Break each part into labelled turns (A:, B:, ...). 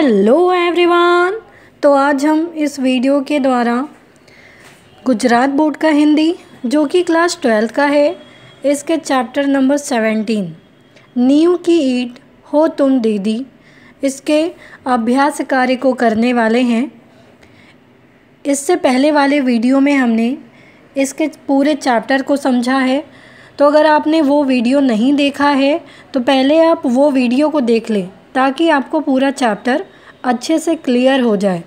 A: hello everyone तो आज हम इस वीडियो के द्वारा गुजरात बोर्ड का हिंदी जो कि क्लास ट्वेल्थ का है इसके चैप्टर नंबर सेवेंटीन नीव की ईट हो तुम दीदी इसके अभ्यास कार्य को करने वाले हैं इससे पहले वाले वीडियो में हमने इसके पूरे चैप्टर को समझा है तो अगर आपने वो वीडियो नहीं देखा है तो पहले आप वो वीडियो को देख लें ताकि आपको पूरा चैप्टर अच्छे से क्लियर हो जाए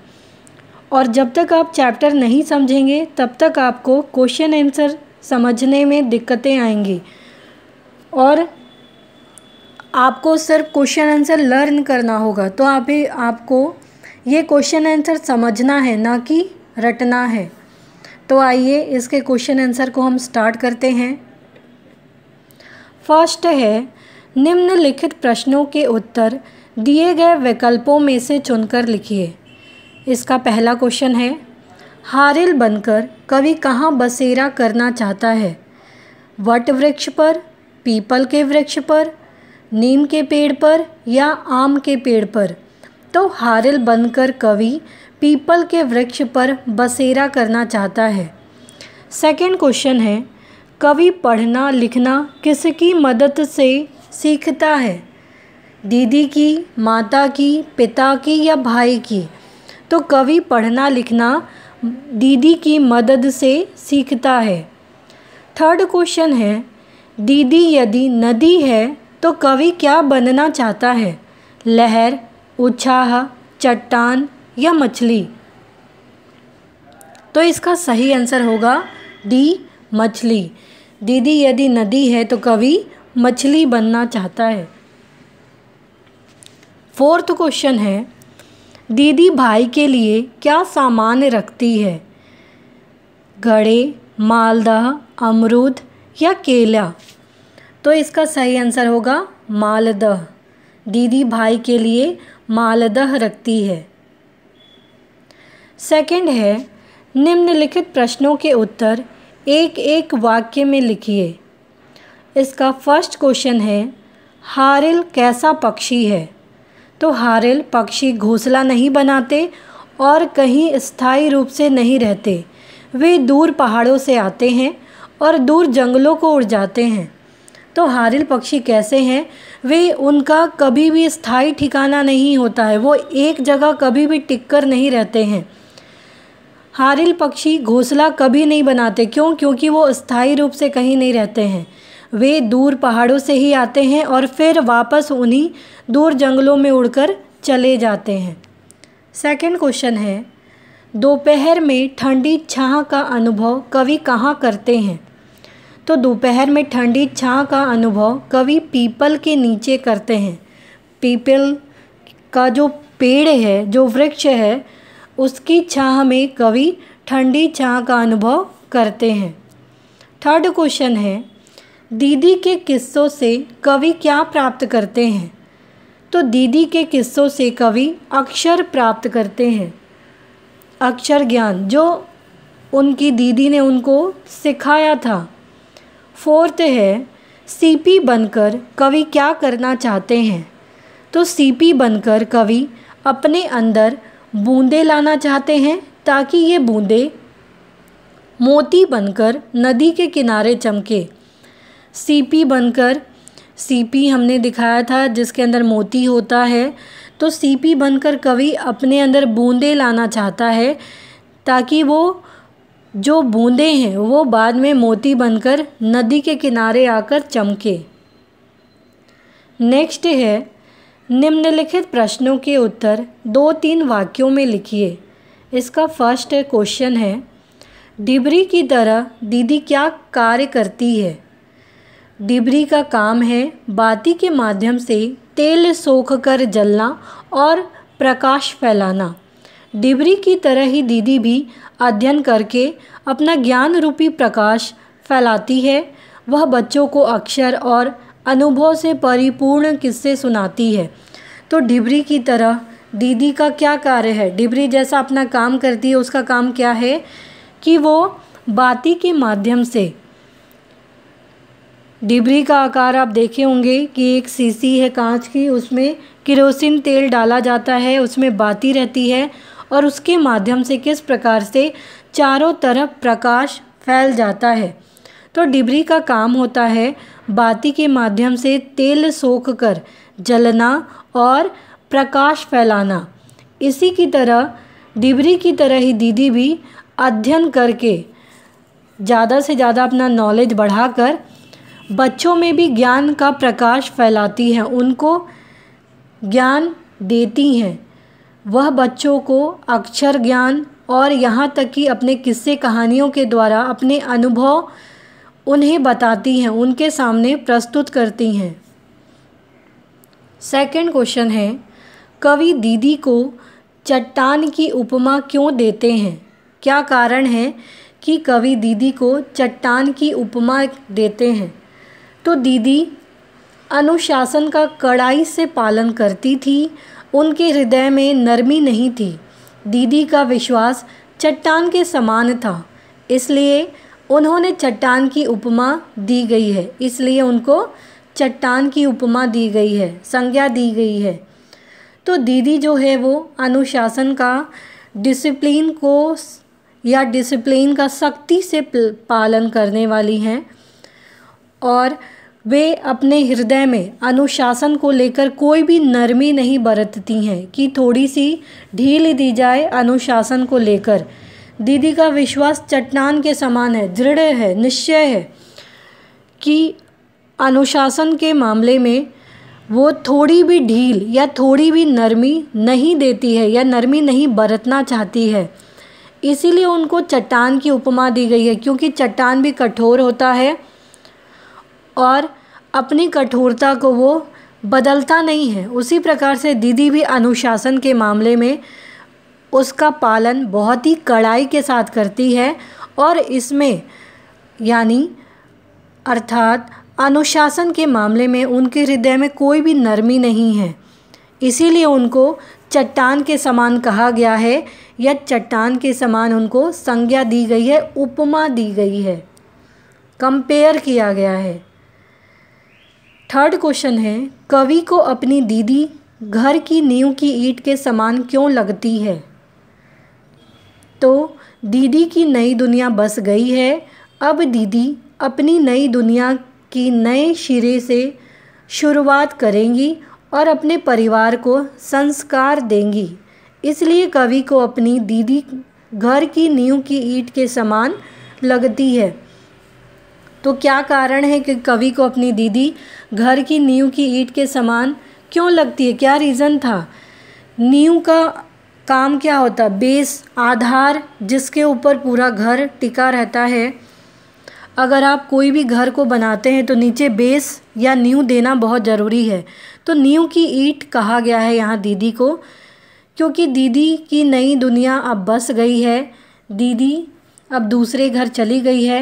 A: और जब तक आप चैप्टर नहीं समझेंगे तब तक आपको क्वेश्चन आंसर समझने में दिक्कतें आएंगी और आपको सिर्फ क्वेश्चन आंसर लर्न करना होगा तो आप आपको ये क्वेश्चन आंसर समझना है ना कि रटना है तो आइए इसके क्वेश्चन आंसर को हम स्टार्ट करते हैं फर्स्ट है निम्नलिखित प्रश्नों के उत्तर दिए गए विकल्पों में से चुनकर लिखिए इसका पहला क्वेश्चन है हारिल बनकर कवि कहाँ बसेरा करना चाहता है वट वृक्ष पर पीपल के वृक्ष पर नीम के पेड़ पर या आम के पेड़ पर तो हारिल बनकर कवि पीपल के वृक्ष पर बसेरा करना चाहता है सेकेंड क्वेश्चन है कवि पढ़ना लिखना किसकी मदद से सीखता है दीदी की माता की पिता की या भाई की तो कवि पढ़ना लिखना दीदी की मदद से सीखता है थर्ड क्वेश्चन है दीदी यदि नदी है तो कवि क्या बनना चाहता है लहर उछाह चट्टान या मछली तो इसका सही आंसर होगा डी मछली दीदी यदि नदी है तो कवि मछली बनना चाहता है फोर्थ क्वेश्चन है दीदी भाई के लिए क्या सामान रखती है घड़े मालदह अमरूद या केला तो इसका सही आंसर होगा मालदह दीदी भाई के लिए मालदह रखती है सेकंड है निम्नलिखित प्रश्नों के उत्तर एक एक वाक्य में लिखिए इसका फर्स्ट क्वेश्चन है हारिल कैसा पक्षी है तो हारिल पक्षी घोंसला नहीं बनाते और कहीं स्थायी रूप से नहीं रहते वे दूर पहाड़ों से आते हैं और दूर जंगलों को उड़ जाते हैं तो हारिल पक्षी कैसे हैं वे उनका कभी भी स्थायी ठिकाना नहीं होता है वो एक जगह कभी भी टिक कर नहीं रहते हैं हारिल पक्षी घोंसला कभी नहीं बनाते क्यों क्योंकि वो स्थायी रूप से कहीं नहीं रहते हैं वे दूर पहाड़ों से ही आते हैं और फिर वापस उन्हीं दूर जंगलों में उड़कर चले जाते हैं सेकंड क्वेश्चन है दोपहर में ठंडी छाँह का अनुभव कवि कहाँ करते हैं तो दोपहर में ठंडी छाँ का अनुभव कवि पीपल के नीचे करते हैं पीपल का जो पेड़ है जो वृक्ष है उसकी छाँह में कवि ठंडी छाँ का अनुभव करते हैं थर्ड क्वेश्चन है दीदी के किस्सों से कवि क्या प्राप्त करते हैं तो दीदी के किस्सों से कवि अक्षर प्राप्त करते हैं अक्षर ज्ञान जो उनकी दीदी ने उनको सिखाया था फोर्थ है सीपी बनकर कवि क्या करना चाहते हैं तो सीपी बनकर कवि अपने अंदर बूंदे लाना चाहते हैं ताकि ये बूंदे मोती बनकर नदी के किनारे चमके सीपी बनकर सीपी हमने दिखाया था जिसके अंदर मोती होता है तो सीपी बनकर कवि अपने अंदर बूंदे लाना चाहता है ताकि वो जो बूंदे हैं वो बाद में मोती बनकर नदी के किनारे आकर चमके नेक्स्ट है निम्नलिखित प्रश्नों के उत्तर दो तीन वाक्यों में लिखिए इसका फर्स्ट क्वेश्चन है डिबरी की तरह दीदी क्या कार्य करती है डिबरी का काम है बाती के माध्यम से तेल सोख कर जलना और प्रकाश फैलाना डिबरी की तरह ही दीदी भी अध्ययन करके अपना ज्ञान रूपी प्रकाश फैलाती है वह बच्चों को अक्षर और अनुभव से परिपूर्ण किस्से सुनाती है तो डिबरी की तरह दीदी का क्या कार्य है डिबरी जैसा अपना काम करती है उसका काम क्या है कि वो बाती के माध्यम से डिबरी का आकार आप देखे होंगे कि एक सीसी है कांच की उसमें किरोसिन तेल डाला जाता है उसमें बाती रहती है और उसके माध्यम से किस प्रकार से चारों तरफ प्रकाश फैल जाता है तो डिबरी का काम होता है बाती के माध्यम से तेल सोख कर जलना और प्रकाश फैलाना इसी की तरह डिबरी की तरह ही दीदी भी अध्ययन करके ज़्यादा से ज़्यादा अपना नॉलेज बढ़ाकर बच्चों में भी ज्ञान का प्रकाश फैलाती हैं उनको ज्ञान देती हैं वह बच्चों को अक्षर ज्ञान और यहाँ तक कि अपने किस्से कहानियों के द्वारा अपने अनुभव उन्हें बताती हैं उनके सामने प्रस्तुत करती हैं सेकंड क्वेश्चन है कवि दीदी को चट्टान की उपमा क्यों देते हैं क्या कारण है कि कवि दीदी को चट्टान की उपमा देते हैं तो दीदी अनुशासन का कड़ाई से पालन करती थी उनके हृदय में नरमी नहीं थी दीदी का विश्वास चट्टान के समान था इसलिए उन्होंने चट्टान की उपमा दी गई है इसलिए उनको चट्टान की उपमा दी गई है संज्ञा दी गई है तो दीदी जो है वो अनुशासन का डिसिप्लिन को या डिसिप्लिन का सख्ती से पालन करने वाली हैं और वे अपने हृदय में अनुशासन को लेकर कोई भी नरमी नहीं बरतती हैं कि थोड़ी सी ढील दी जाए अनुशासन को लेकर दीदी का विश्वास चट्टान के समान है दृढ़ है निश्चय है कि अनुशासन के मामले में वो थोड़ी भी ढील या थोड़ी भी नरमी नहीं देती है या नरमी नहीं बरतना चाहती है इसीलिए उनको चट्टान की उपमा दी गई है क्योंकि चट्टान भी कठोर होता है और अपनी कठोरता को वो बदलता नहीं है उसी प्रकार से दीदी भी अनुशासन के मामले में उसका पालन बहुत ही कड़ाई के साथ करती है और इसमें यानी अर्थात अनुशासन के मामले में उनके हृदय में कोई भी नरमी नहीं है इसीलिए उनको चट्टान के समान कहा गया है या चट्टान के समान उनको संज्ञा दी गई है उपमा दी गई है कंपेयर किया गया है थर्ड क्वेश्चन है कवि को अपनी दीदी घर की नींव की ईट के समान क्यों लगती है तो दीदी की नई दुनिया बस गई है अब दीदी अपनी नई दुनिया की नए शिरे से शुरुआत करेंगी और अपने परिवार को संस्कार देंगी इसलिए कवि को अपनी दीदी घर की नींव की ईट के समान लगती है तो क्या कारण है कि कवि को अपनी दीदी घर की नींव की ईट के समान क्यों लगती है क्या रीज़न था नींव का काम क्या होता बेस आधार जिसके ऊपर पूरा घर टिका रहता है अगर आप कोई भी घर को बनाते हैं तो नीचे बेस या नींव देना बहुत ज़रूरी है तो नींव की ईट कहा गया है यहाँ दीदी को क्योंकि दीदी की नई दुनिया अब बस गई है दीदी अब दूसरे घर चली गई है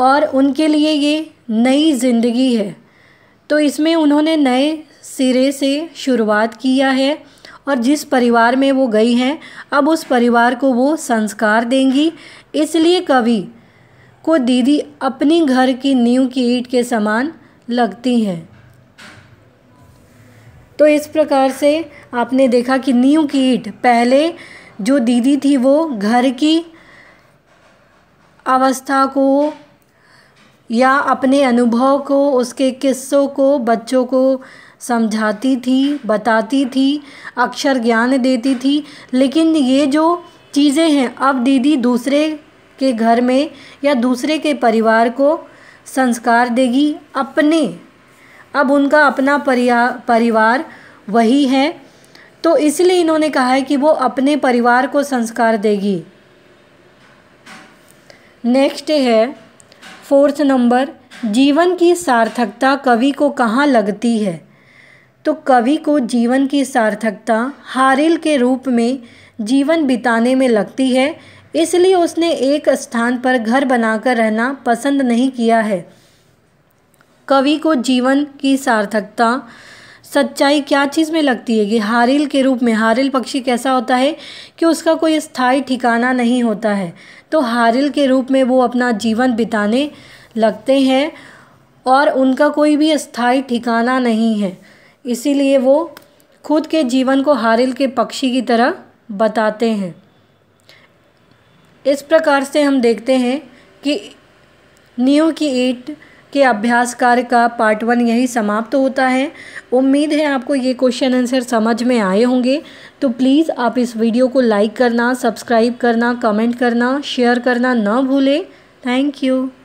A: और उनके लिए ये नई ज़िंदगी है तो इसमें उन्होंने नए सिरे से शुरुआत किया है और जिस परिवार में वो गई हैं अब उस परिवार को वो संस्कार देंगी इसलिए कवि को दीदी अपनी घर की नींव की ईट के समान लगती हैं तो इस प्रकार से आपने देखा कि नींव की ईट पहले जो दीदी थी वो घर की अवस्था को या अपने अनुभव को उसके किस्सों को बच्चों को समझाती थी बताती थी अक्षर ज्ञान देती थी लेकिन ये जो चीज़ें हैं अब दीदी दूसरे के घर में या दूसरे के परिवार को संस्कार देगी अपने अब उनका अपना परिवार वही है तो इसलिए इन्होंने कहा है कि वो अपने परिवार को संस्कार देगी नेक्स्ट है फोर्थ नंबर जीवन की सार्थकता कवि को कहाँ लगती है तो कवि को जीवन की सार्थकता हारिल के रूप में जीवन बिताने में लगती है इसलिए उसने एक स्थान पर घर बनाकर रहना पसंद नहीं किया है कवि को जीवन की सार्थकता सच्चाई क्या चीज़ में लगती है कि हारिल के रूप में हारिल पक्षी कैसा होता है कि उसका कोई स्थायी ठिकाना नहीं होता है तो हारिल के रूप में वो अपना जीवन बिताने लगते हैं और उनका कोई भी स्थायी ठिकाना नहीं है इसीलिए वो खुद के जीवन को हारिल के पक्षी की तरह बताते हैं इस प्रकार से हम देखते हैं कि न्यू की ईट के अभ्यास कार्य का पार्ट वन यही समाप्त होता है उम्मीद है आपको ये क्वेश्चन आंसर समझ में आए होंगे तो प्लीज़ आप इस वीडियो को लाइक करना सब्सक्राइब करना कमेंट करना शेयर करना ना भूलें थैंक यू